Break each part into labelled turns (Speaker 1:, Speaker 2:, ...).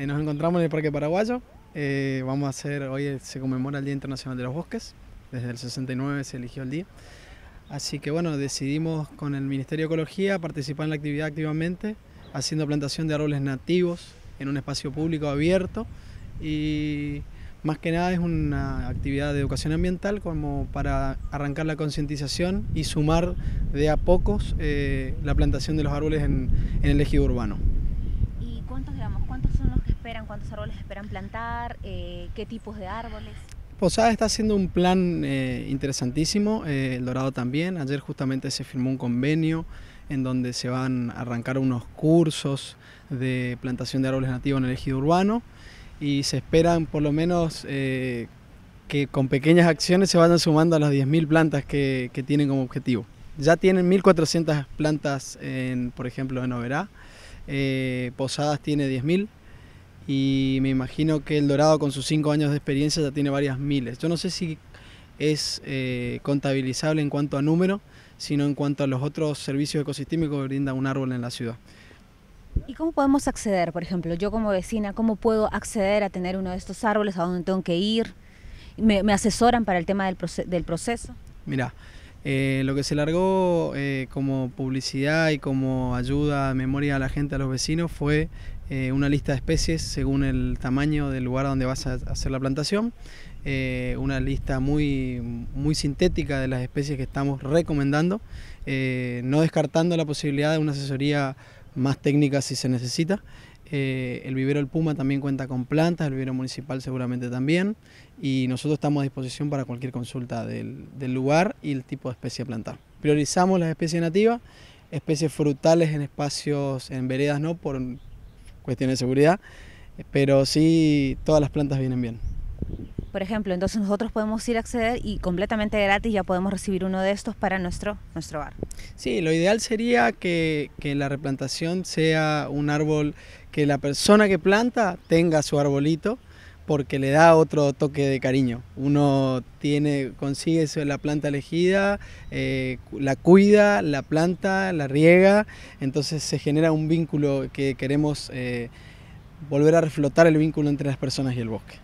Speaker 1: Eh, nos encontramos en el Parque Paraguayo. Eh, vamos a hacer, hoy se conmemora el Día Internacional de los Bosques. Desde el 69 se eligió el día. Así que bueno, decidimos con el Ministerio de Ecología participar en la actividad activamente, haciendo plantación de árboles nativos en un espacio público abierto y más que nada es una actividad de educación ambiental como para arrancar la concientización y sumar de a pocos eh, la plantación de los árboles en, en el ejido urbano
Speaker 2: árboles esperan plantar, eh, qué tipos de árboles.
Speaker 1: Posada está haciendo un plan eh, interesantísimo, eh, El Dorado también. Ayer justamente se firmó un convenio en donde se van a arrancar unos cursos de plantación de árboles nativos en el ejido urbano y se esperan por lo menos que con pequeñas acciones se vayan sumando a las 10.000 plantas que, tienen como objetivo. Ya tienen 1.400 plantas, en, por ejemplo, en Oberá. Posadas tiene 10.000 y me imagino que El Dorado con sus cinco años de experiencia ya tiene varias miles. Yo no sé si es eh, contabilizable en cuanto a número, sino en cuanto a los otros servicios ecosistémicos que brinda un árbol en la ciudad.
Speaker 2: ¿Y cómo podemos acceder, por ejemplo, yo como vecina, cómo puedo acceder a tener uno de estos árboles, a dónde tengo que ir? ¿Me, asesoran para el tema del, del proceso?
Speaker 1: Mira, eh, lo que se largó eh, como publicidad y como ayuda, a memoria a la gente, a los vecinos, fue eh, una lista de especies según el tamaño del lugar donde vas a hacer la plantación. una lista muy, muy sintética de las especies que estamos recomendando, no descartando la posibilidad de una asesoría más técnica si se necesita. Eh, el vivero El Puma también cuenta con plantas, el vivero municipal seguramente también. Y nosotros estamos a disposición para cualquier consulta del, lugar y el tipo de especie a plantar. Priorizamos las especies nativas, especies frutales en espacios, en veredas no, por cuestiones de seguridad, eh, pero sí todas las plantas vienen bien.
Speaker 2: Por ejemplo, entonces nosotros podemos ir a acceder y completamente gratis ya podemos recibir uno de estos para nuestro, nuestro bar.
Speaker 1: Sí, lo ideal sería que, que la replantación sea un árbol que la persona que planta tenga su arbolito porque le da otro toque de cariño. Uno tiene, consigue la planta elegida, eh, la cuida, la planta, la riega, entonces se genera un vínculo que queremos eh, volver a reflotar el vínculo entre las personas y el bosque.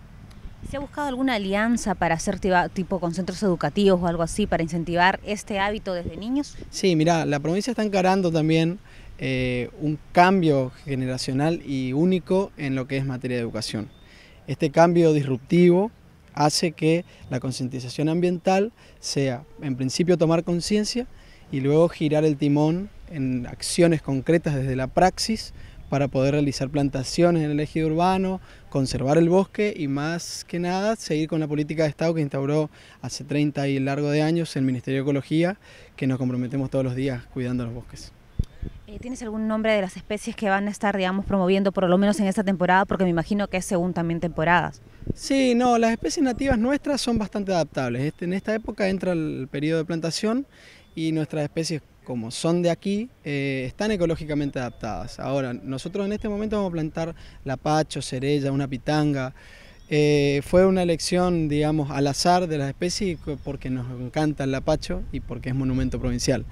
Speaker 2: ¿Se ha buscado alguna alianza para hacer tipo con centros educativos o algo así para incentivar este hábito desde niños?
Speaker 1: Sí, mira, la provincia está encarando también eh, un cambio generacional y único en lo que es materia de educación. Este cambio disruptivo hace que la concientización ambiental sea, en principio, tomar conciencia y luego girar el timón en acciones concretas desde la praxis para poder realizar plantaciones en el ejido urbano, conservar el bosque y más que nada seguir con la política de Estado que instauró hace 30 y largo de años el Ministerio de Ecología, que nos comprometemos todos los días cuidando los bosques.
Speaker 2: Eh, ¿Tienes algún nombre de las especies que van a estar, digamos, promoviendo por lo menos en esta temporada? Porque me imagino que es según también temporadas.
Speaker 1: Sí, no, las especies nativas nuestras son bastante adaptables. Este, en esta época entra el periodo de plantación y nuestras especies, como son de aquí, eh, están ecológicamente adaptadas. Ahora, nosotros en este momento vamos a plantar lapacho, cerella, una pitanga. Eh, fue una elección, digamos, al azar de las especies porque nos encanta el lapacho y porque es monumento provincial.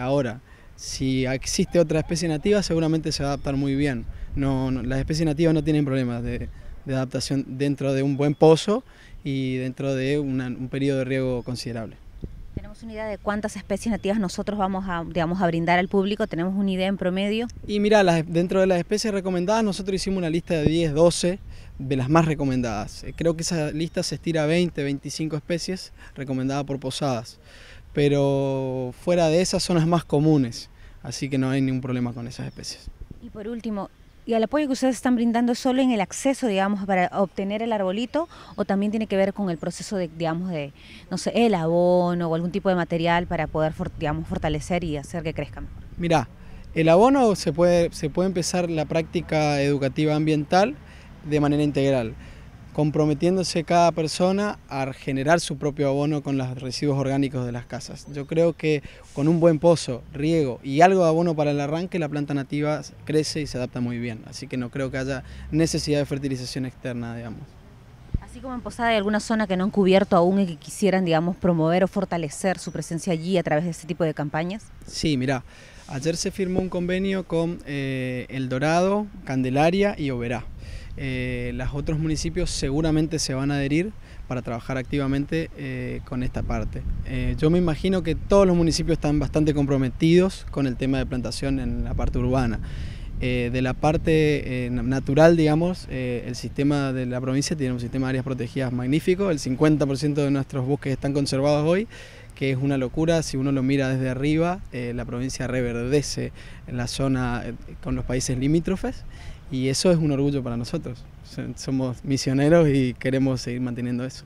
Speaker 1: ahora, si existe otra especie nativa seguramente se va a adaptar muy bien. No, las especies nativas no tienen problemas de, adaptación dentro de un buen pozo y dentro de un periodo de riego considerable.
Speaker 2: ¿Tenemos una idea de cuántas especies nativas nosotros vamos a, brindar al público? ¿Tenemos una idea en promedio?
Speaker 1: Y mira, dentro de las especies recomendadas nosotros hicimos una lista de 10, 12 de las más recomendadas. Eh, creo que esa lista se estira a 20, 25 especies recomendadas por posadas pero fuera de esas zonas más comunes, así que no hay ningún problema con esas especies.
Speaker 2: Y por último, ¿y el apoyo que ustedes están brindando solo en el acceso, digamos, para obtener el arbolito o también tiene que ver con el proceso de, digamos, de, no sé, el abono o algún tipo de material para poder, digamos, fortalecer y hacer que crezcan
Speaker 1: mejor? Mirá, el abono se puede, se puede empezar la práctica educativa ambiental de manera integral comprometiéndose cada persona a generar su propio abono con los residuos orgánicos de las casas. Yo creo que con un buen pozo, riego y algo de abono para el arranque, la planta nativa crece y se adapta muy bien. Así que no creo que haya necesidad de fertilización externa, digamos.
Speaker 2: Así como en Posada hay alguna zona que no han cubierto aún y que quisieran, digamos, promover o fortalecer su presencia allí a través de este tipo de campañas.
Speaker 1: Sí, mira, ayer se firmó un convenio con eh, El Dorado, Candelaria y Oberá eh, los otros municipios seguramente se van a adherir para trabajar activamente eh, con esta parte. Eh, yo me imagino que todos los municipios están bastante comprometidos con el tema de plantación en la parte urbana. Eh, de la parte natural, digamos, el sistema de la provincia tiene un sistema de áreas protegidas magnífico, el 50% de nuestros bosques están conservados hoy, que es una locura, si uno lo mira desde arriba, la provincia reverdece en la zona con los países limítrofes y eso es un orgullo para nosotros. Somos misioneros y queremos seguir manteniendo eso.